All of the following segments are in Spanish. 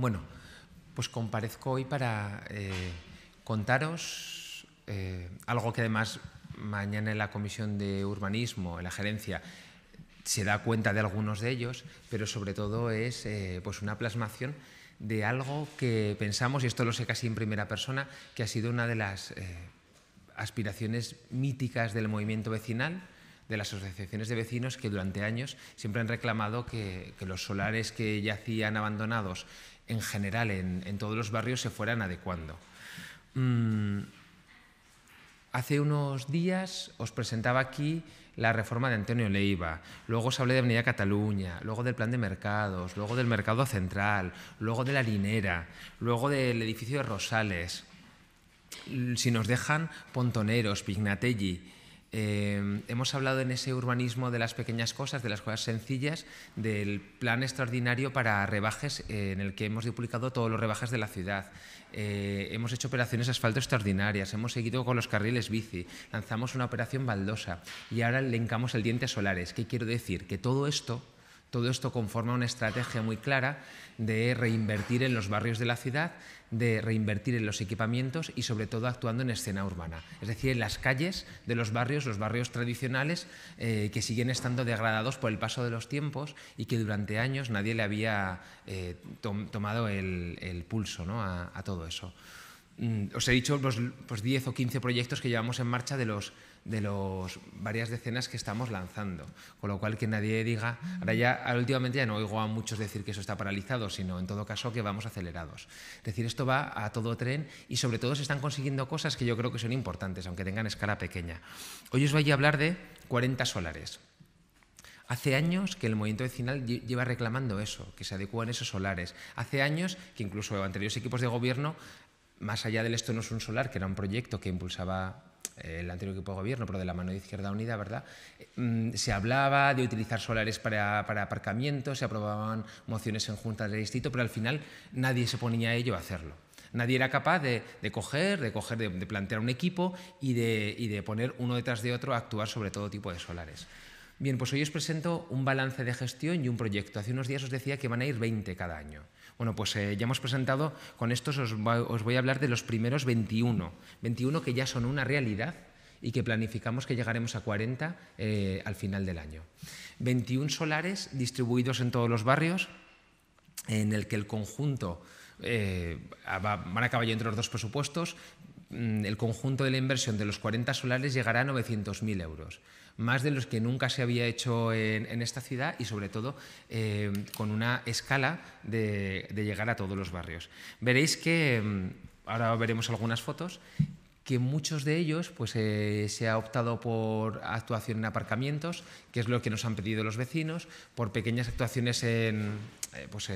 Bueno, pues comparezco hoy para eh, contaros eh, algo que además mañana en la Comisión de Urbanismo, en la gerencia, se da cuenta de algunos de ellos, pero sobre todo es eh, pues una plasmación de algo que pensamos, y esto lo sé casi en primera persona, que ha sido una de las aspiraciones míticas del movimiento vecinal, de las asociaciones de vecinos que durante años siempre han reclamado que, que los solares que yacían abandonados en general en, todos los barrios se fueran adecuando. Mm, hace unos días os presentaba aquí la reforma de Antonio Leiva, luego os hablé de Avenida Cataluña, luego del plan de mercados, luego del mercado central, luego de la linera, luego del edificio de Rosales. Si nos dejan, Pontoneros, Pignatelli, eh, hemos hablado en ese urbanismo de las pequeñas cosas, de las cosas sencillas, del plan extraordinario para rebajes eh, en el que hemos duplicado todos los rebajes de la ciudad. Eh, hemos hecho operaciones asfalto extraordinarias, hemos seguido con los carriles bici, lanzamos una operación baldosa y ahora le encamos el diente a solares. ¿Qué quiero decir? Que todo esto todo esto conforma una estrategia muy clara de reinvertir en los barrios de la ciudad, de reinvertir en los equipamientos y sobre todo actuando en escena urbana, es decir, en las calles de los barrios, los barrios tradicionales eh, que siguen estando degradados por el paso de los tiempos y que durante años nadie le había eh, tomado el, pulso a todo eso. Mm, os he dicho los, pues, 10 pues o 15 proyectos que llevamos en marcha de los de los varias decenas que estamos lanzando, con lo cual que nadie diga, ahora ya últimamente ya no oigo a muchos decir que eso está paralizado, sino en todo caso que vamos acelerados. Es decir, esto va a todo tren y sobre todo se están consiguiendo cosas que yo creo que son importantes, aunque tengan escala pequeña. Hoy os voy a hablar de 40 solares. Hace años que el movimiento vecinal lleva reclamando eso, que se adecúan esos solares. Hace años que incluso anteriores equipos de gobierno más allá del Esto no es un solar, que era un proyecto que impulsaba eh, el anterior equipo de gobierno, pero de la mano de Izquierda Unida, ¿verdad? Mm, se hablaba de utilizar solares para, para aparcamiento, se aprobaban mociones en juntas de distrito, pero al final nadie se ponía a ello a hacerlo. Nadie era capaz de, de coger, de, plantear un equipo y de, y de poner uno detrás de otro a actuar sobre todo tipo de solares. Bien, pues hoy os presento un balance de gestión y un proyecto. Hace unos días os decía que van a ir 20 cada año. Bueno, pues eh, ya hemos presentado, con estos os, voy a hablar de los primeros 21, 21 que ya son una realidad y que planificamos que llegaremos a 40 eh, al final del año. 21 solares distribuidos en todos los barrios, en el que el conjunto eh, van a caballo entre los dos presupuestos, mm, el conjunto de la inversión de los 40 solares llegará a 900.000 euros más de los que nunca se había hecho en, esta ciudad y sobre todo eh, con una escala de, llegar a todos los barrios. Veréis que, mm, ahora veremos algunas fotos, que muchos de ellos pues, eh, se ha optado por actuación en aparcamientos, que es lo que nos han pedido los vecinos, por pequeñas actuaciones en, eh, pues,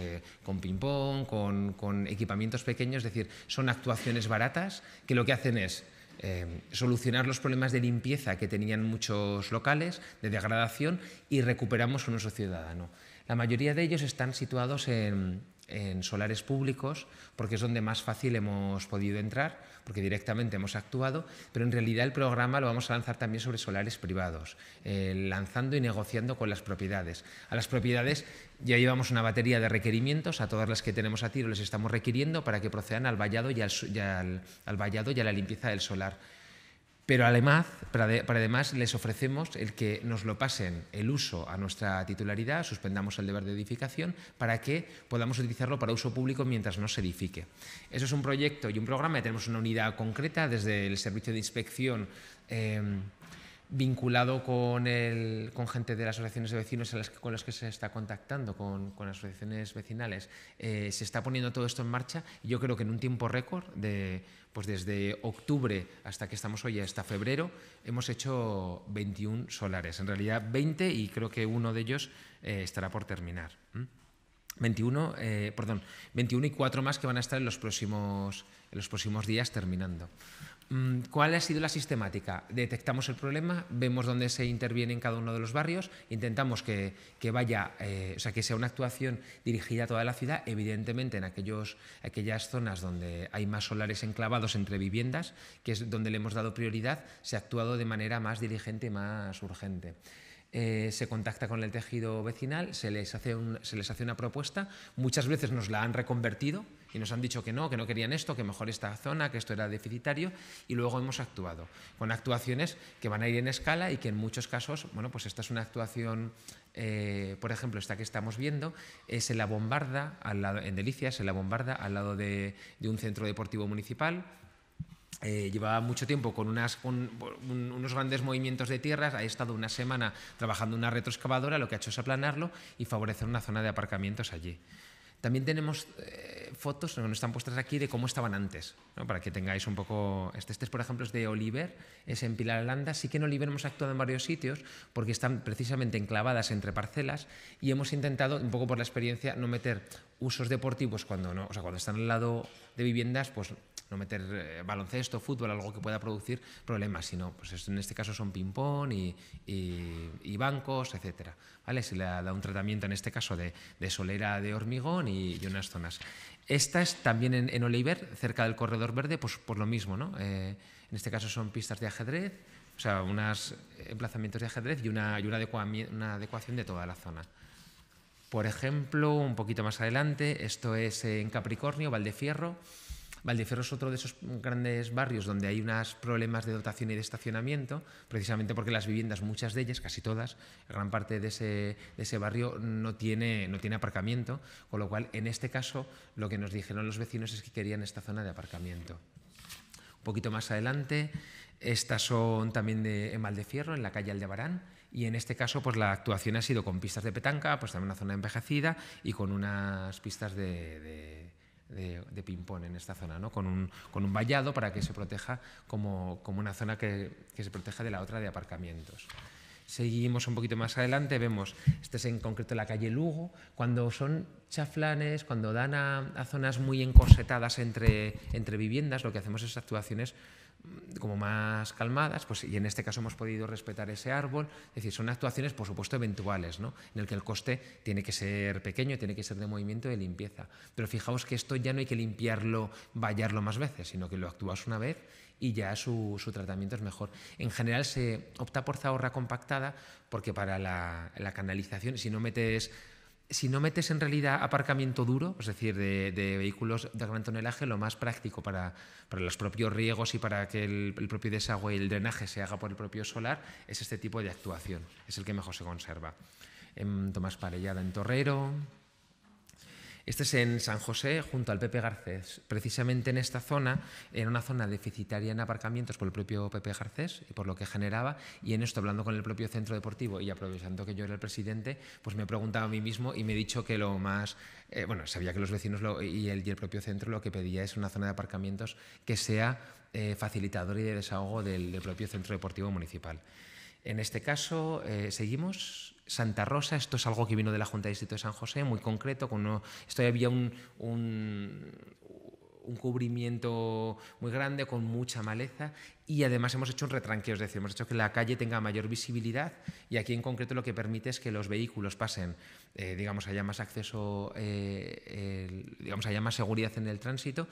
con ping-pong, con, con, equipamientos pequeños, es decir, son actuaciones baratas que lo que hacen es eh, solucionar los problemas de limpieza que tenían muchos locales, de degradación, y recuperamos a uso ciudadano. La mayoría de ellos están situados en, en solares públicos, porque es donde más fácil hemos podido entrar, porque directamente hemos actuado, pero en realidad el programa lo vamos a lanzar también sobre solares privados, eh, lanzando y negociando con las propiedades. A las propiedades ya llevamos una batería de requerimientos, a todas las que tenemos a tiro les estamos requiriendo para que procedan al vallado y, al, al vallado y a la limpieza del solar. Pero además, para, además les ofrecemos el que nos lo pasen el uso a nuestra titularidad, suspendamos el deber de edificación para que podamos utilizarlo para uso público mientras no se edifique. Eso es un proyecto y un programa, tenemos una unidad concreta desde el servicio de inspección. Em, vinculado con, el, con gente de las asociaciones de vecinos con las que se está contactando, con, asociaciones vecinales. Eh, se está poniendo todo esto en marcha y yo creo que en un tiempo récord de pues desde octubre hasta que estamos hoy, hasta febrero, hemos hecho 21 solares. En realidad 20 y creo que uno de ellos eh, estará por terminar. 21, eh, perdón, 21 y 4 más que van a estar en los próximos, en los próximos días terminando. Mm, ¿Cuál ha sido la sistemática? Detectamos el problema, vemos dónde se interviene en cada uno de los barrios, intentamos que, que vaya, eh, o sea, que sea una actuación dirigida a toda la ciudad, evidentemente en aquellos, aquellas zonas donde hay más solares enclavados entre viviendas, que es donde le hemos dado prioridad, se ha actuado de manera más diligente y más urgente. Eh, se contacta con el tejido vecinal, se les, hace una propuesta, muchas veces nos la han reconvertido y nos han dicho que no, que no querían esto, que mejor esta zona, que esto era deficitario y luego hemos actuado con actuaciones que van a ir en escala y que en muchos casos, bueno, pues esta es una actuación, eh, por ejemplo, esta que estamos viendo, es eh, se la bombarda al en Delicias, se la bombarda al lado de un centro deportivo municipal eh, llevaba mucho tiempo con, unos grandes movimientos de tierras, ha estado una semana trabajando una retroexcavadora, lo que ha hecho es aplanarlo y favorecer una zona de aparcamientos allí. También tenemos eh, fotos fotos, no están puestas aquí, de cómo estaban antes, para que tengáis un poco... Este, este, por ejemplo, es de Oliver, es en Pilar holanda Sí que en Oliver hemos actuado en varios sitios porque están precisamente enclavadas entre parcelas y hemos intentado, un poco por la experiencia, no meter usos deportivos cuando no, sea, cuando están al lado de viviendas, pues no meter eh, baloncesto, fútbol, algo que pueda producir problemas, sino, pues en este caso son ping-pong y, bancos, etc. ¿Vale? Se le da un tratamiento, en este caso, de, solera de hormigón y, unas zonas. Esta es también en, Oliver, cerca del corredor verde, pues por lo mismo, ¿no? Eh, en este caso son pistas de ajedrez, o sea, unos emplazamientos de ajedrez y una, y una adecuación de toda la zona. Por ejemplo, un poquito más adelante, esto es en Capricornio, Valdefierro, Valdeferro es otro de esos grandes barrios donde hay unos problemas de dotación y de estacionamiento, precisamente porque las viviendas, muchas de ellas, casi todas, gran parte de ese, barrio no tiene, aparcamiento, con lo cual en este caso lo que nos dijeron los vecinos es que querían esta zona de aparcamiento. Un poquito más adelante, estas son también de, en Valdefierro, en la calle Aldebarán, y en este caso pues la actuación ha sido con pistas de petanca, pues también una zona envejecida y con unas pistas de de, ping-pong en esta zona, con, un, con, un, vallado para que se proteja como, una zona que, se proteja de la otra de aparcamientos. Seguimos un poquito más adelante, vemos, este es en concreto la calle Lugo, cuando son chaflanes, cuando dan a, zonas muy encorsetadas entre, entre viviendas, lo que hacemos es actuaciones como más calmadas, pues, y en este caso hemos podido respetar ese árbol. Es decir, son actuaciones, por supuesto, eventuales, ¿no? en el que el coste tiene que ser pequeño, tiene que ser de movimiento de limpieza. Pero fijaos que esto ya no hay que limpiarlo, vallarlo más veces, sino que lo actúas una vez y ya su, tratamiento es mejor. En general se opta por zahorra compactada porque para la, la canalización, si no metes si no metes en realidad aparcamiento duro, es decir, de, vehículos de gran tonelaje, lo más práctico para, los propios riegos y para que el, propio desagüe y el drenaje se haga por el propio solar, es este tipo de actuación. Es el que mejor se conserva. En em, Tomás Parellada, en Torrero, este es en San José, junto al Pepe Garcés. Precisamente en esta zona, en una zona deficitaria en aparcamientos por el propio Pepe Garcés y por lo que generaba, y en esto hablando con el propio centro deportivo y aprovechando que yo era el presidente, pues me he preguntado a mí mismo y me he dicho que lo más, eh, bueno, sabía que los vecinos y, el, propio centro lo que pedía es una zona de aparcamientos que sea eh, facilitador y de desahogo del propio centro deportivo municipal. En este caso, eh, seguimos. Santa Rosa, esto es algo que vino de la Junta de Distrito de San José, muy concreto. Con esto había un, cubrimiento muy grande, con mucha maleza, y además hemos hecho un retranqueo, es decir, hemos hecho que la calle tenga mayor visibilidad, y aquí en concreto lo que permite es que los vehículos pasen, eh, digamos, haya más acceso, eh, digamos, haya más seguridad en el tránsito,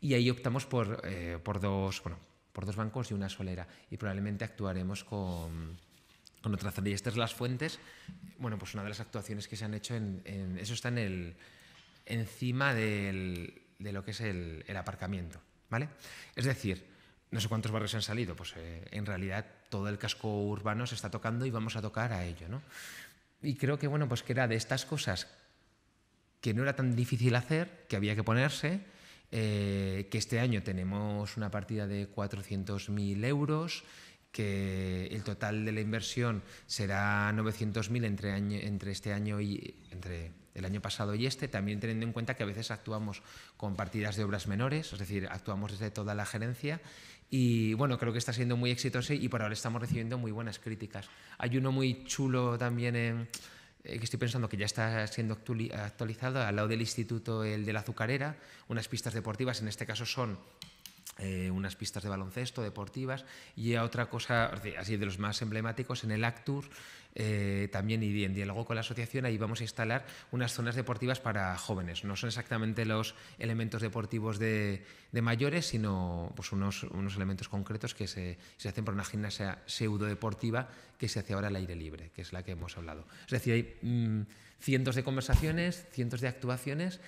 y ahí optamos por, por dos, bueno, por dos bancos y una solera. Y probablemente actuaremos con, con otra zona. Y estas las fuentes, bueno, pues una de las actuaciones que se han hecho, en, eso está en el, encima de lo que es el, aparcamiento. ¿vale? Es decir, no sé cuántos barrios han salido, pues eh, en realidad todo el casco urbano se está tocando y vamos a tocar a ello. ¿no? Y creo que, bueno, pues que era de estas cosas que no era tan difícil hacer, que había que ponerse eh, que este año tenemos una partida de 400.000 euros que el total de la inversión será 900.000 entre, entre este año y entre el año pasado y este, también teniendo en cuenta que a veces actuamos con partidas de obras menores, es decir, actuamos desde toda la gerencia y bueno, creo que está siendo muy exitoso y por ahora estamos recibiendo muy buenas críticas. Hay uno muy chulo también en eh, que estoy pensando que ya está siendo actualizado al lado del instituto el de la azucarera. Unas pistas deportivas, en este caso son eh, unas pistas de baloncesto deportivas y otra cosa así de los más emblemáticos en el Actur eh, también y en diálogo con la asociación ahí vamos a instalar unas zonas deportivas para jóvenes no son exactamente los elementos deportivos de, de mayores sino pues unos, unos elementos concretos que se, se, hacen por una gimnasia pseudo deportiva que se hace ahora al aire libre que es la que hemos hablado es decir hay mm, cientos de conversaciones cientos de actuaciones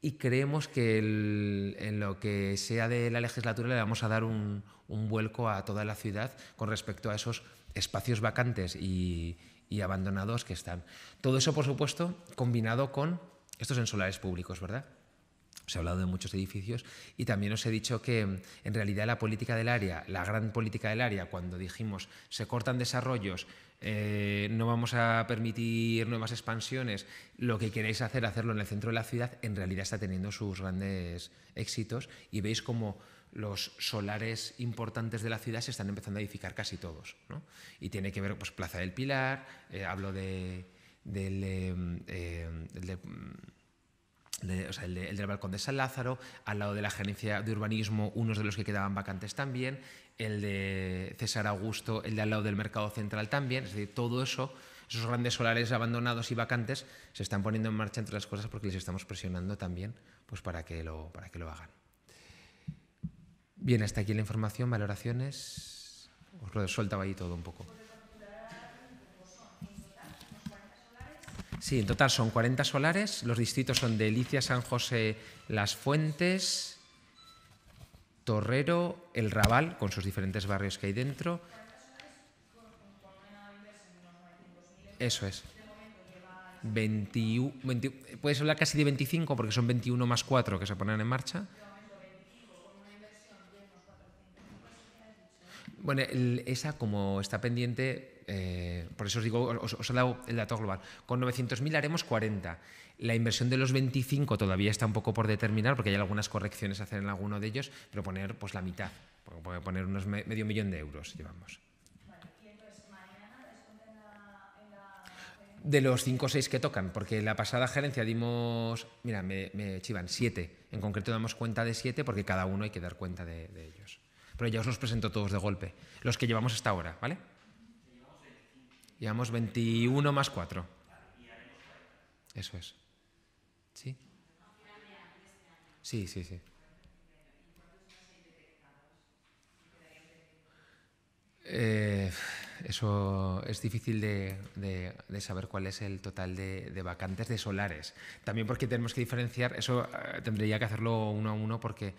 y creemos que en lo que sea de la legislatura le vamos a dar un, vuelco a toda la ciudad con respecto a esos espacios vacantes y, abandonados que están. Todo eso, por supuesto, combinado con, estos en públicos, ¿verdad? Se ha hablado de muchos edificios y también os he dicho que en realidad la política del área, la gran política del área, cuando dijimos se cortan desarrollos, eh, no vamos a permitir nuevas expansiones, lo que queréis hacer, hacerlo en el centro de la ciudad, en realidad está teniendo sus grandes éxitos y veis como los solares importantes de la ciudad se están empezando a edificar casi todos. Y tiene que ver pues Plaza del Pilar, eh, hablo de, del... el, del balcón de San Lázaro, al lado de la gerencia de urbanismo, unos de los que quedaban vacantes también, el de César Augusto, el de al lado del Mercado Central también, es decir, todo eso, esos grandes solares abandonados y vacantes, se están poniendo en marcha entre las cosas porque les estamos presionando también pues, para, que lo, para que lo hagan. Bien, hasta aquí la información, valoraciones. Os lo soltaba ahí todo un poco. Sí, en total son 40 solares. Los distritos son de Elicia, San José, Las Fuentes, Torrero, El Raval, con sus diferentes barrios que hay dentro. Eso es. 21, 20, puedes hablar casi de 25 porque son 21 más 4 que se ponen en marcha. Bueno, esa como está pendiente, eh, por eso os digo, os, he dado el dato global, con 900.000 haremos 40. La inversión de los 25 todavía está un poco por determinar, porque hay algunas correcciones a hacer en alguno de ellos, pero poner pues la mitad, poner unos medio millón de euros, llevamos. De los 5 o 6 que tocan, porque la pasada gerencia dimos, mira, me, chivan, 7. En concreto damos cuenta de 7 porque cada uno hay que dar cuenta de ellos pero ya os los presento todos de golpe, los que llevamos hasta ahora, ¿vale? Llevamos 21 más 4. Eso es. ¿Sí? Sí, sí, sí. Eh, eso es difícil de, saber cuál es el total de, vacantes de solares. También porque tenemos que diferenciar, eso eh, tendría que hacerlo uno a uno porque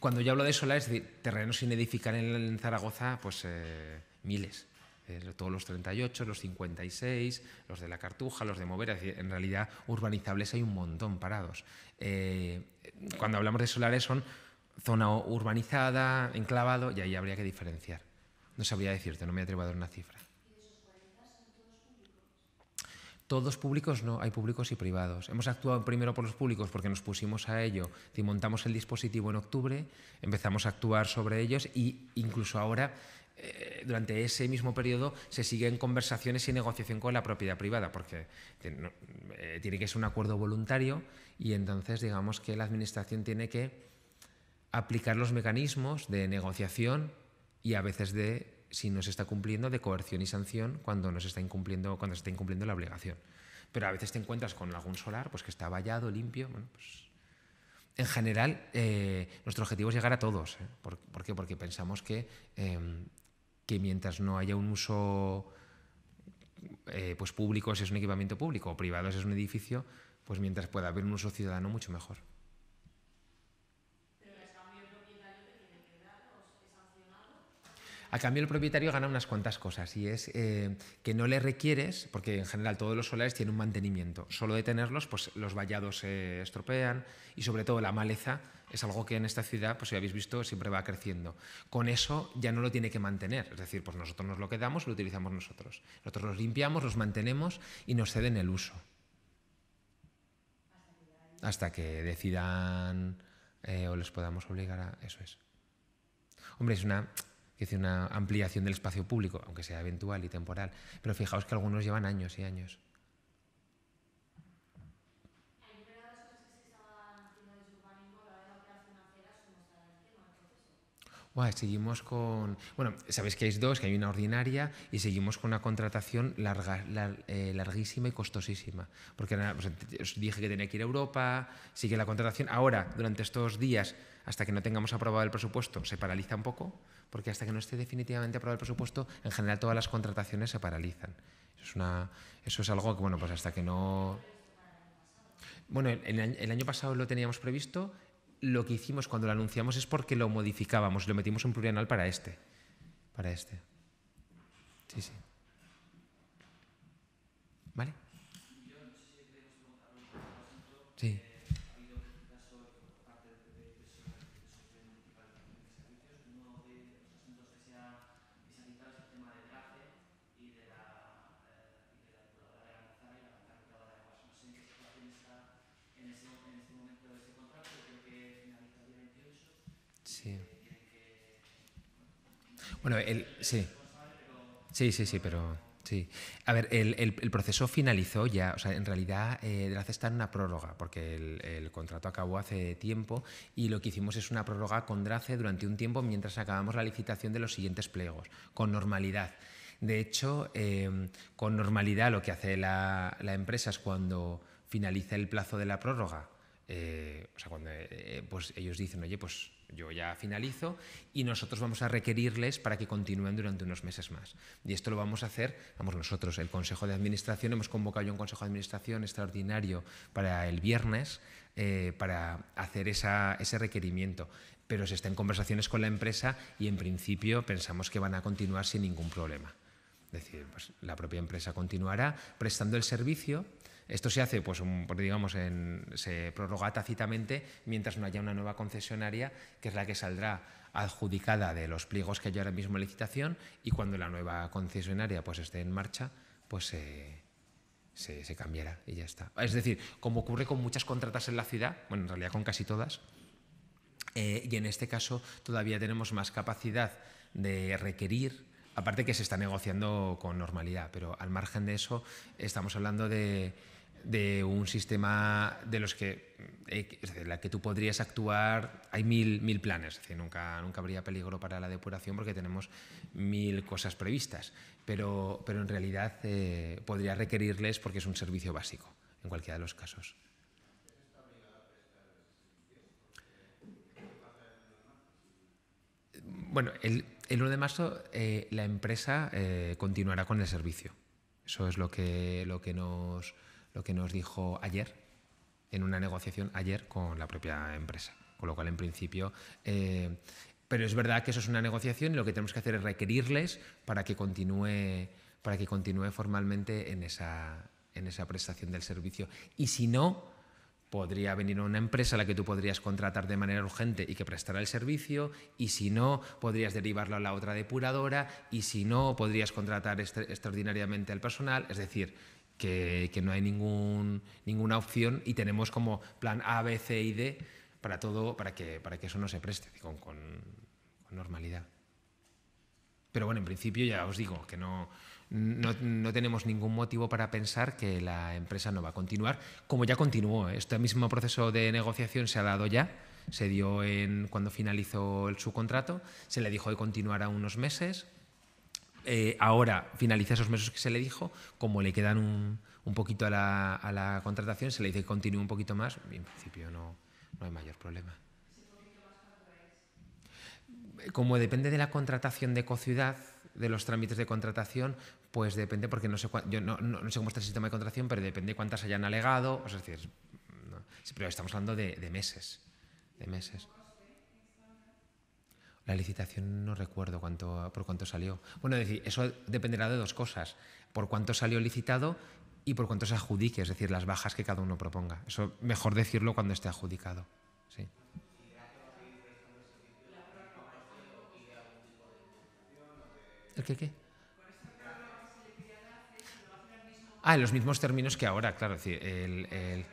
cuando yo hablo de solares, terrenos sin edificar en, Zaragoza, pues eh, miles. Eh, todos los 38, los 56, los de la Cartuja, los de Movera, en realidad urbanizables hay un montón parados. Eh, cuando hablamos de solares son zona urbanizada, enclavado, y ahí habría que diferenciar. No sabría decirte, no me atrevo a dar una cifra todos públicos no, hay públicos y privados. Hemos actuado primero por los públicos porque nos pusimos a ello y montamos el dispositivo en octubre, empezamos a actuar sobre ellos y incluso ahora eh, durante ese mismo periodo se siguen conversaciones y negociación con la propiedad privada, porque eh, tiene que ser un acuerdo voluntario y entonces digamos que la Administración tiene que aplicar los mecanismos de negociación y a veces de si no se está cumpliendo de coerción y sanción cuando no se está incumpliendo, cuando está incumpliendo la obligación. Pero a veces te encuentras con algún solar pues, que está vallado, limpio. Pues, en general, eh, nuestro objetivo es llegar a todos. ¿eh? ¿Por, qué? Porque pensamos que, em, que mientras no haya un uso eh, pues público, si es un equipamiento público o privado, si es un edificio, pues mientras pueda haber un uso ciudadano, mucho mejor. A cambio, el propietario gana unas cuantas cosas y es eh, que no le requieres, porque en general todos los solares tienen un mantenimiento. Solo de tenerlos, pues los vallados se estropean y sobre todo la maleza es algo que en esta ciudad, pues si habéis visto, siempre va creciendo. Con eso ya no lo tiene que mantener, es decir, pues nosotros nos lo quedamos lo utilizamos nosotros. Nosotros los limpiamos, los mantenemos y nos ceden el uso. Hasta que decidan eh, o les podamos obligar a... Eso es. Hombre, es una hace una ampliación del espacio público, aunque sea eventual y temporal. Pero fijaos que algunos llevan años y años. seguimos con. Bueno, sabéis que hay dos, que hay una ordinaria y seguimos con una contratación larga, eh, larguísima y costosísima. Porque pues, os dije que tenía que ir a Europa, sigue la contratación. Ahora, durante estos días, hasta que no tengamos aprobado el presupuesto, se paraliza un poco, porque hasta que no esté definitivamente aprobado el presupuesto, en general todas las contrataciones se paralizan. Eso es, una, eso es algo que, bueno, pues hasta que no... Bueno, el, el año pasado lo teníamos previsto, lo que hicimos cuando lo anunciamos es porque lo modificábamos, lo metimos en plurianual para este. Para este. Sí, sí. ¿Vale? Sí. Bueno, el, sí. Sí, sí, sí, pero. Sí. A ver, el, proceso finalizó ya. O sea, en realidad eh, DRACE está en una prórroga, porque el, contrato acabó hace tiempo y lo que hicimos es una prórroga con DRACE durante un tiempo mientras acabamos la licitación de los siguientes pliegos, con normalidad. De hecho, em, con normalidad lo que hace la, empresa es cuando finaliza el plazo de la prórroga. Eh, o sea, cuando eh, pues ellos dicen, oye, pues yo ya finalizo y nosotros vamos a requerirles para que continúen durante unos meses más. Y esto lo vamos a hacer, vamos nosotros, el Consejo de Administración, hemos convocado ya un Consejo de Administración extraordinario para el viernes eh, para hacer ese requerimiento. Pero se está en conversaciones con la empresa y en principio pensamos que van a continuar sin ningún problema. Es decir, pues, la propia empresa continuará prestando el servicio esto se hace, pues, digamos, se prorroga tácitamente mientras no haya una nueva concesionaria, que es la que saldrá adjudicada de los pliegos que hay ahora mismo en licitación y cuando la nueva concesionaria pues, esté en marcha, pues se, cambiará y ya está. Es decir, como ocurre con muchas contratas en la ciudad, bueno, en realidad con casi todas, eh, y en este caso todavía tenemos más capacidad de requerir, aparte que se está negociando con normalidad, pero al margen de eso estamos hablando de de un sistema de los que, eh, la que tú podrías actuar, hay mil, mil planes, nunca, nunca habría peligro para la depuración porque tenemos mil cosas previstas, pero, pero en realidad eh, podría requerirles porque es un servicio básico en cualquiera de los casos. Bueno, el, el 1 de marzo eh, la empresa continuará con el servicio. Eso es lo que, lo que nos lo que nos dijo ayer en una negociación ayer con la propia empresa. Con lo cual, en principio, eh, pero es verdad que eso es una negociación y lo que tenemos que hacer es requerirles para que continúe, para que continúe formalmente en esa, en esa prestación del servicio. Y si no, podría venir una empresa a la que tú podrías contratar de manera urgente y que prestará el servicio, y si no, podrías derivarlo a la otra depuradora, y si no, podrías contratar extraordinariamente al personal. Es decir, que, no hay ningún, ninguna opción y tenemos como plan A, B, C y D para todo, para que, para que eso no se preste con, normalidad. Pero bueno, en principio ya os digo que no, no, no, tenemos ningún motivo para pensar que la empresa no va a continuar, como ya continuó. ¿eh? Este mismo proceso de negociación se ha dado ya, se dio en, cuando finalizó el, su contrato, se le dijo de continuar unos meses, eh, ahora finaliza esos meses que se le dijo, como le quedan un, un poquito a la, contratación, se le dice que continúe un poquito más y en principio no, no hay mayor problema. Como depende de la contratación de cocidad, de los trámites de contratación, pues depende, porque no sé, yo no, sé cómo está el sistema de contratación, pero depende cuántas hayan alegado, o sea, es decir, pero estamos hablando de meses, de meses. La licitación no recuerdo por cuánto salió. Bueno, decir, eso dependerá de dos cosas. Por cuánto salió licitado y por cuánto se adjudique, es decir, las bajas que cada uno proponga. Eso mejor decirlo cuando esté adjudicado. Sí. ¿El qué qué? Ah, los mismos términos que ahora, claro. el, el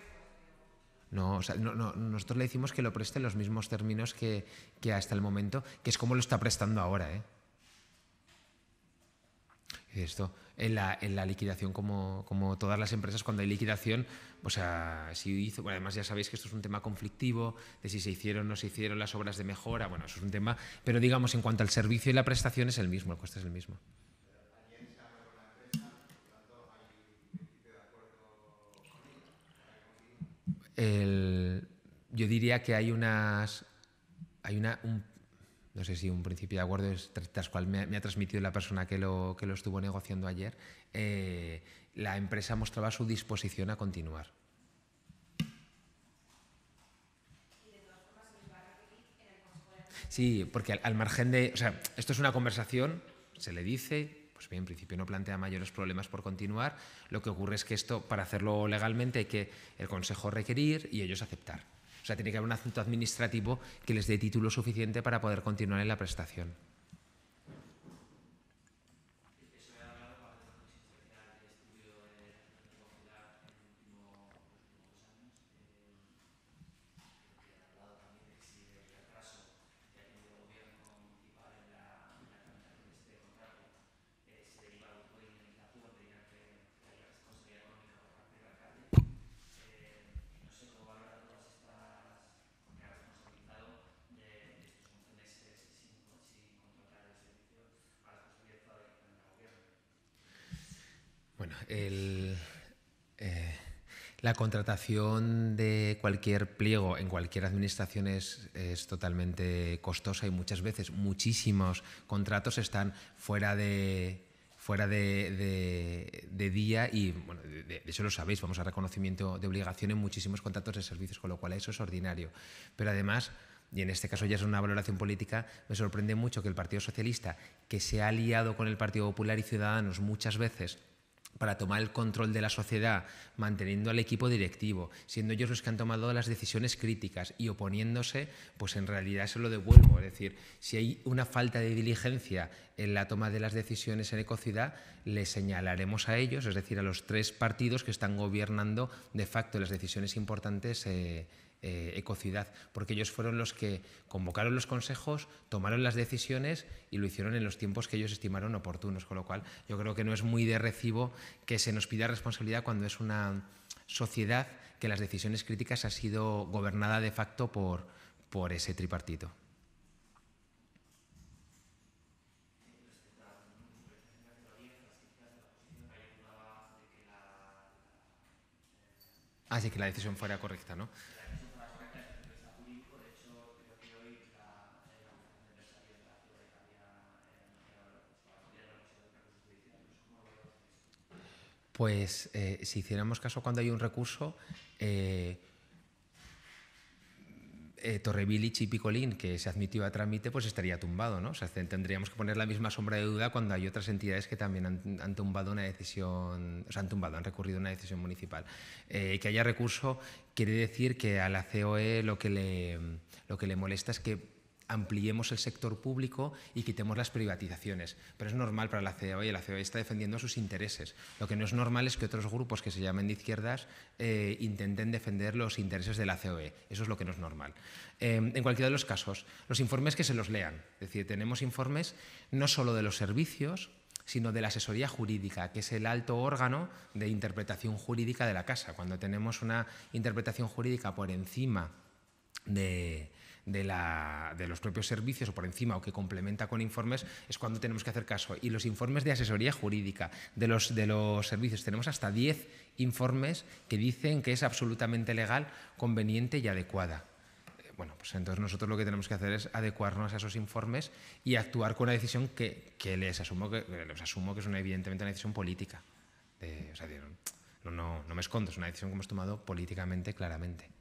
no, o sea, no, nosotros le decimos que lo preste en los mismos términos que, hasta el momento, que es como lo está prestando ahora. ¿eh? Esto, en la, liquidación, como, como, todas las empresas, cuando hay liquidación, o sea, si hizo, además ya sabéis que esto es un tema conflictivo, de si se hicieron o no se hicieron las obras de mejora, bueno, eso es un tema, pero digamos, en cuanto al servicio y la prestación es el mismo, el coste es el mismo. yo diría que hay unas. Hay una, un, no sé si un principio de acuerdo es tras cual me, ha transmitido la persona que lo, que lo estuvo negociando ayer. Eh, la empresa mostraba su disposición a continuar. Sí, porque al margen de. O sea, esto es una conversación, se le dice, pues bien, en principio no plantea mayores problemas por continuar. Lo que ocurre es que esto, para hacerlo legalmente, hay que el Consejo requerir y ellos aceptar. O sea, tiene que haber un asunto administrativo que les dé título suficiente para poder continuar en la prestación. Eh, la contratación de cualquier pliego en cualquier administración es, es, totalmente costosa y muchas veces muchísimos contratos están fuera de fuera de, día y bueno, de, eso lo sabéis, vamos a reconocimiento de obligación en muchísimos contratos de servicios, con lo cual eso es ordinario. Pero además, y en este caso ya es una valoración política, me sorprende mucho que el Partido Socialista, que se ha aliado con el Partido Popular y Ciudadanos muchas veces para tomar el control de la sociedad, manteniendo al equipo directivo, siendo ellos los que han tomado las decisiones críticas y oponiéndose, pues en realidad se lo devuelvo. Es decir, si hay una falta de diligencia en la toma de las decisiones en Ecocidad le señalaremos a ellos, es decir, a los tres partidos que están gobernando de facto las decisiones importantes. Eh, eh, ecocidad, porque ellos fueron los que convocaron los consejos, tomaron las decisiones y lo hicieron en los tiempos que ellos estimaron oportunos, con lo cual yo creo que no es muy de recibo que se nos pida responsabilidad cuando es una sociedad que las decisiones críticas ha sido gobernada de facto por, por ese tripartito. Así ah, que la decisión fuera correcta, ¿no? pues eh, si hiciéramos caso cuando hay un recurso, eh, eh Torrevilich y Picolín, que se admitió a trámite, pues estaría tumbado, ¿no? O sea, tendríamos que poner la misma sombra de duda cuando hay otras entidades que también han, tumbado una decisión, o sea, han tumbado, han recurrido una decisión municipal. Eh, que haya recurso quiere decir que a la COE lo que le, lo que le molesta es que ampliemos el sector público y quitemos las privatizaciones. Pero es normal para la COE, y la COE está defendiendo sus intereses. Lo que no es normal es que otros grupos que se llamen de izquierdas eh, intenten defender los intereses de la COE. Eso es lo que no es normal. Eh, en cualquiera de los casos, los informes que se los lean. Es decir, tenemos informes no solo de los servicios, sino de la asesoría jurídica, que es el alto órgano de interpretación jurídica de la Casa. Cuando tenemos una interpretación jurídica por encima de, de, la, de los propios servicios o por encima o que complementa con informes es cuando tenemos que hacer caso. Y los informes de asesoría jurídica de los, de los servicios, tenemos hasta 10 informes que dicen que es absolutamente legal, conveniente y adecuada eh, bueno, pues entonces nosotros lo que tenemos que hacer es adecuarnos a esos informes y actuar con una decisión que, les asumo que asumo que es una, evidentemente una decisión política. o sea, no, no me escondo, es una decisión que hemos tomado políticamente claramente.